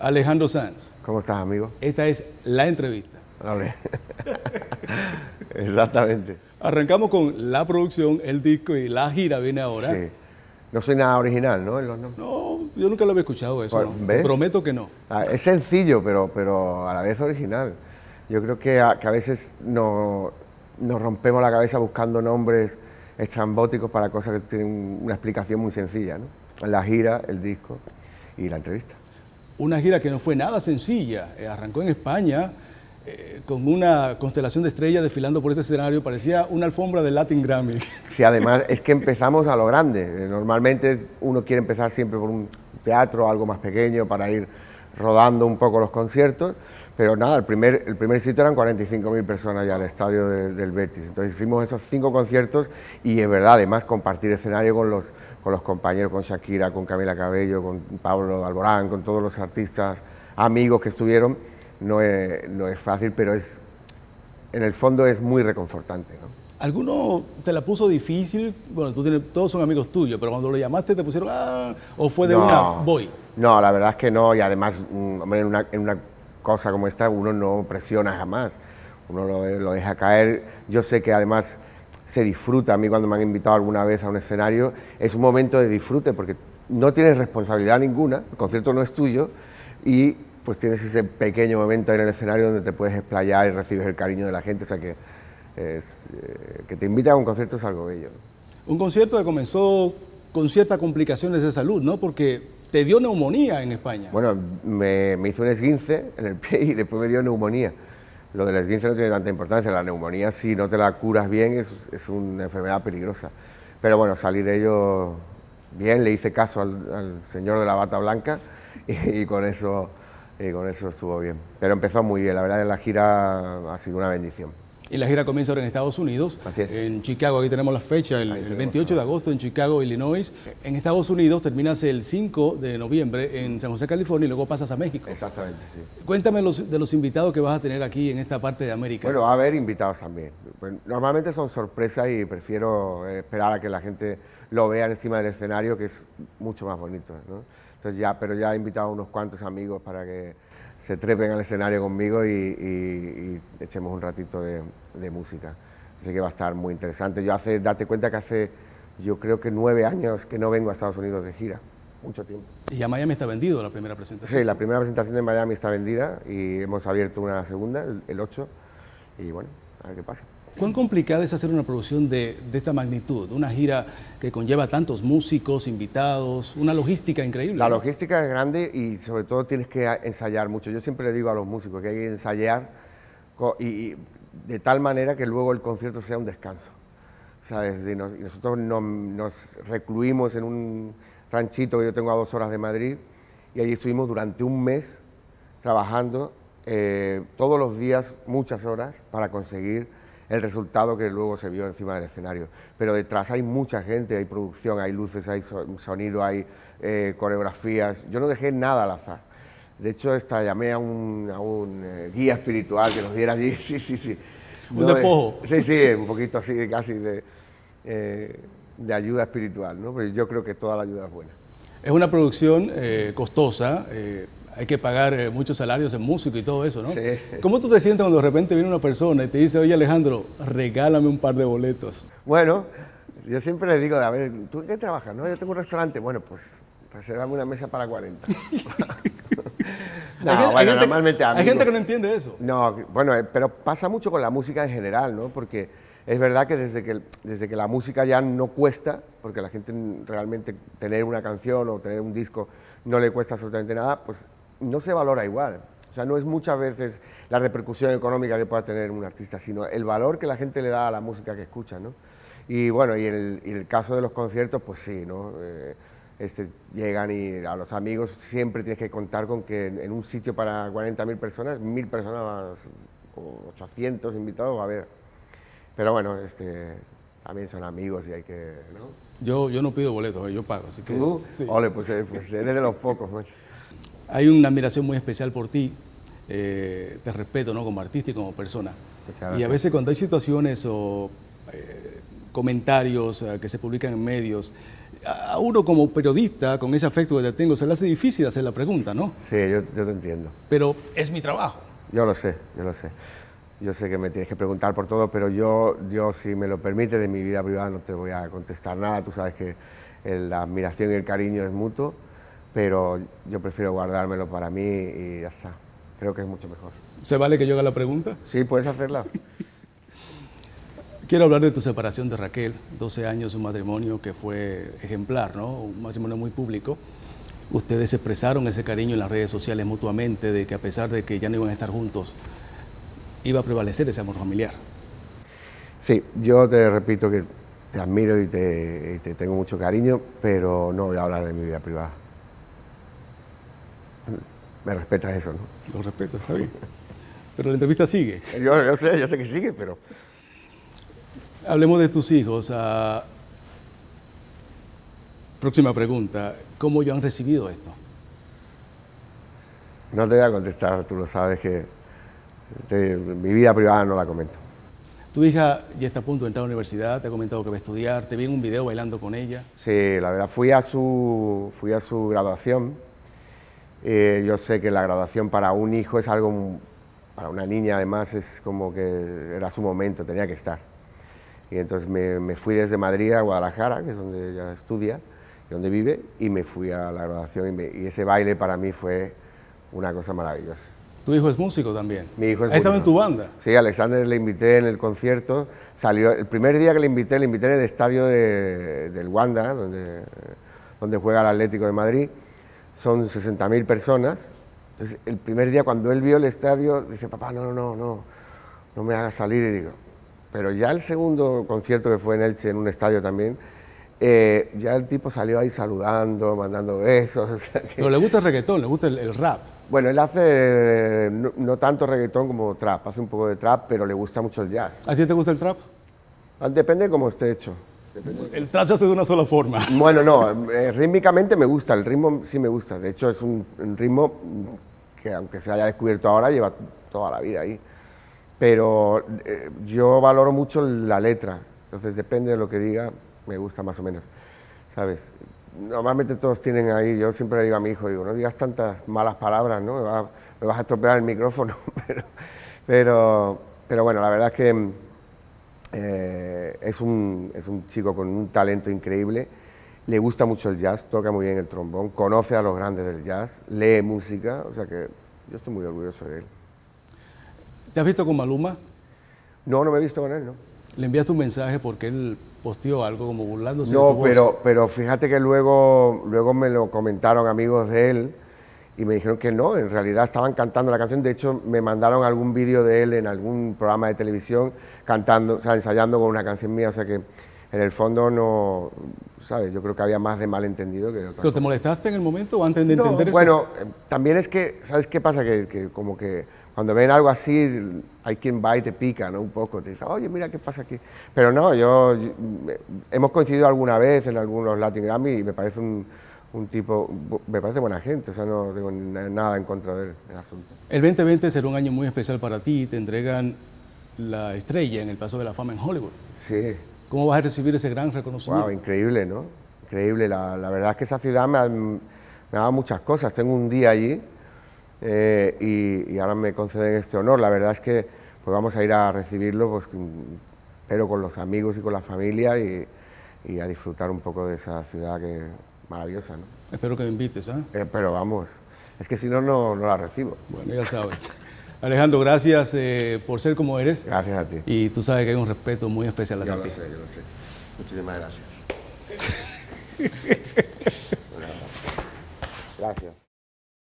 Alejandro Sanz. ¿Cómo estás, amigo? Esta es la entrevista. Exactamente. Arrancamos con la producción, el disco y la gira viene ahora. Sí. No soy nada original, ¿no? No, yo nunca lo había escuchado eso. Prometo que no. Ah, es sencillo, pero, pero a la vez original. Yo creo que a, veces no, nos rompemos la cabeza buscando nombres estrambóticos para cosas que tienen una explicación muy sencilla, ¿no? La gira, el disco y la entrevista una gira que no fue nada sencilla. Eh, arrancó en España eh, con una constelación de estrellas desfilando por ese escenario, parecía una alfombra de Latin Grammy. Sí, además es que empezamos a lo grande. Eh, normalmente uno quiere empezar siempre por un teatro, algo más pequeño, para ir rodando un poco los conciertos, pero nada, el primer, el primer sitio eran 45.000 personas ya al estadio del Betis. Entonces hicimos esos cinco conciertos y es verdad, además compartir escenario con los, con los compañeros, con Shakira, con Camila Cabello, con Pablo Alborán, con todos los artistas, amigos que estuvieron, no es, no es fácil, pero es, en el fondo es muy reconfortante. ¿no? ¿Alguno te la puso difícil? Bueno, tú tienes, todos son amigos tuyos, pero cuando lo llamaste te pusieron, ah, o fue de una, voy. No, la verdad es que no, y además, mm, hombre, en una cosa como esta uno no presiona jamás, uno lo, deja caer. Yo sé que además se disfruta, a mí cuando me han invitado alguna vez a un escenario, es un momento de disfrute porque no tienes responsabilidad ninguna, el concierto no es tuyo y pues tienes ese pequeño momento en el escenario donde te puedes explayar y recibes el cariño de la gente, o sea que eh, que te invita a un concierto es algo bello. Un concierto que comenzó con ciertas complicaciones de salud, ¿no? Porque te dio neumonía en España. Bueno, me, hizo un esguince en el pie y después me dio neumonía. Lo del esguince no tiene tanta importancia, la neumonía si no te la curas bien es, es una enfermedad peligrosa. Pero bueno, salí de ello bien, le hice caso al, señor de la bata blanca y, con eso, con eso estuvo bien. Pero empezó muy bien, la verdad la gira ha sido una bendición. Y la gira comienza ahora en Estados Unidos. En Chicago, aquí tenemos la fecha, el, 28 de agosto en Chicago, Illinois. En Estados Unidos terminas el 5 de noviembre en San José, California, y luego pasas a México. Exactamente, sí. Cuéntame los, de los invitados que vas a tener aquí en esta parte de América. Bueno, va a haber invitados también. Normalmente son sorpresas y prefiero eh, esperar a que la gente lo vea encima del escenario, que es mucho más bonito. ¿no? Entonces ya, pero ya he invitado a unos cuantos amigos para que se trepen al escenario conmigo y, echemos un ratito de, música. Así que va a estar muy interesante. Yo hace, date cuenta que hace, yo creo que nueve años que no vengo a Estados Unidos de gira, mucho tiempo. Y ya Miami está vendido la primera presentación. Sí, la primera presentación de Miami está vendida y hemos abierto una segunda, el 8, y bueno, a ver qué pasa. ¿Cuán complicada es hacer una producción de, esta magnitud? Una gira que conlleva tantos músicos, invitados, una logística increíble. La logística es grande y sobre todo tienes que ensayar mucho. Yo siempre le digo a los músicos que hay que ensayar y, de tal manera que luego el concierto sea un descanso. ¿sabes? nosotros nos recluimos en un ranchito que yo tengo a dos horas de Madrid y allí estuvimos durante un mes trabajando eh, todos los días, muchas horas, para conseguir el resultado que luego se vio encima del escenario. Pero detrás hay mucha gente, hay producción, hay luces, hay sonido, hay eh, coreografías. Yo no dejé nada al azar. De hecho, esta, llamé a un, eh, guía espiritual que nos diera allí. Sí, sí, sí. un eh, despojo. sí, sí, un poquito así, casi de, de ayuda espiritual, ¿no? Pero pues yo creo que toda la ayuda es buena. Es una producción costosa hay que pagar eh, muchos salarios en músico y todo eso, ¿no? Sí. ¿Cómo tú te sientes cuando de repente viene una persona y te dice, oye Alejandro, regálame un par de boletos? Bueno, yo siempre le digo, a ver, ¿tú en qué trabajas? No, yo tengo un restaurante. Bueno, pues reservame una mesa para 40. no, bueno, normalmente Hay gente que no entiende eso. No, bueno, eh, pero pasa mucho con la música en general, ¿no? Porque es verdad que desde que, desde que la música ya no cuesta, porque la gente realmente tener una canción o tener un disco no le cuesta absolutamente nada, pues no se valora igual. O sea, no es muchas veces la repercusión económica que pueda tener un artista, sino el valor que la gente le da a la música que escucha, ¿no? Y bueno, y el, el caso de los conciertos, pues sí, ¿no? Eh, este, llegan y a los amigos siempre tienes que contar con que en, un sitio para 40.000 personas, 1.000 personas o 800 invitados va a haber. Pero bueno, este, también son amigos y hay que... ¿no? Yo, yo no pido boletos, eh, yo pago. Así que, ¿Tú? Sí. Ole, pues, eh, pues eres de los pocos, ¿no? hay una admiración muy especial por ti, eh, te respeto ¿no? como artista y como persona. Y a veces cuando hay situaciones o eh, comentarios eh, que se publican en medios, a uno como periodista, con ese afecto que te tengo, se le hace difícil hacer la pregunta, ¿no? Sí, yo, yo te entiendo. Pero es mi trabajo. Yo lo sé, yo lo sé. Yo sé que me tienes que preguntar por todo, pero yo, yo si me lo permite, de mi vida privada no te voy a contestar nada. Tú sabes que la admiración y el cariño es mutuo pero yo prefiero guardármelo para mí y ya está. Creo que es mucho mejor. ¿Se vale que yo haga la pregunta? Sí, puedes hacerla. Quiero hablar de tu separación de Raquel, 12 años, un matrimonio que fue ejemplar, ¿no? Un matrimonio muy público. Ustedes expresaron ese cariño en las redes sociales mutuamente de que a pesar de que ya no iban a estar juntos, iba a prevalecer ese amor familiar. Sí, yo te repito que te admiro y te, y te tengo mucho cariño, pero no voy a hablar de mi vida privada. Me respetas eso, ¿no? Lo respeto, está bien. Pero la entrevista sigue. Yo, sé, yo sé que sigue, pero... Hablemos de tus hijos. Ah. próxima pregunta. ¿Cómo ellos han recibido esto? No te voy a contestar, tú lo sabes que mi vida privada no la comento. Tu hija ya está a punto de entrar a la universidad, te ha comentado que va a estudiar, te vi en un video bailando con ella. Sí, la verdad, fui a su, fui a su graduación eh, yo sé que la graduación para un hijo es algo, mm, para una niña además, es como que era su momento, tenía que estar. Y entonces me, fui desde Madrid a Guadalajara, que es donde ella estudia, y donde vive, y me fui a la graduación y, ese baile para mí fue una cosa maravillosa. ¿Tu hijo es músico también? Mi hijo es en tu banda. Sí, Alexander le invité en el concierto. Salió, el primer día que le invité, le invité en el estadio del Wanda, donde, donde juega el Atlético de Madrid son 60.000 personas. Entonces, el primer día cuando él vio el estadio, dice, papá, no, no, no, no me hagas salir. Y digo, pero ya el segundo concierto que fue en Elche, en un estadio también, eh, ya el tipo salió ahí saludando, mandando besos. O le gusta el reggaetón, le gusta el, rap. Bueno, él hace no, no, tanto reggaetón como trap, hace un poco de trap, pero le gusta mucho el jazz. ¿A ti te gusta el trap? Ah, depende de cómo esté hecho. El tracho se hace de una sola forma. Bueno, no, eh, rítmicamente me gusta, el ritmo sí me gusta. De hecho, es un, ritmo que aunque se haya descubierto ahora, lleva toda la vida ahí. Pero eh, yo valoro mucho la letra, entonces depende de lo que diga, me gusta más o menos, ¿sabes? Normalmente todos tienen ahí, yo siempre le digo a mi hijo, digo, no digas tantas malas palabras, ¿no? Me, vas a estropear el micrófono, pero, pero, pero bueno, la verdad es que eh, es, un, es un chico con un talento increíble, le gusta mucho el jazz, toca muy bien el trombón, conoce a los grandes del jazz, lee música, o sea que yo estoy muy orgulloso de él. ¿Te has visto con Maluma? No, no me he visto con él, ¿no? Le enviaste un mensaje porque él posteó algo como burlándose. de tu voz? pero, pero fíjate que luego, luego me lo comentaron amigos de él y me dijeron que no, en realidad estaban cantando la canción, de hecho me mandaron algún vídeo de él en algún programa de televisión cantando, o sea, ensayando con una canción mía, o sea que en el fondo no, ¿sabes? Yo creo que había más de malentendido que de otra ¿Pero te molestaste en el momento o antes de entender eso? Bueno, eh, también es que, ¿sabes qué pasa? Que, como que cuando ven algo así, hay quien va y te pica, ¿no? Un poco, te dice, oye, mira qué pasa aquí. Pero no, yo, yo hemos coincidido alguna vez en algunos Latin Grammy y me parece un un tipo, me parece buena gente, o sea, no tengo nada en contra del asunto. El 2020 será un año muy especial para ti, te entregan la estrella en el paso de la fama en Hollywood. Sí. ¿Cómo vas a recibir ese gran reconocimiento? Wow, increíble, ¿no? Increíble, la, verdad es que esa ciudad me ha, dado muchas cosas, tengo un día allí eh, y, ahora me conceden este honor, la verdad es que pues vamos a ir a recibirlo, pues, pero con los amigos y con la familia y a disfrutar un poco de esa ciudad que maravillosa, ¿no? Espero que me invites, ¿ah? ¿eh? pero vamos, es que si no, no, la recibo. Bueno, ya sabes. Alejandro, gracias eh, por ser como eres. Gracias a ti. Y tú sabes que hay un respeto muy especial hacia ti. Yo lo sé, yo lo sé. Muchísimas gracias. gracias.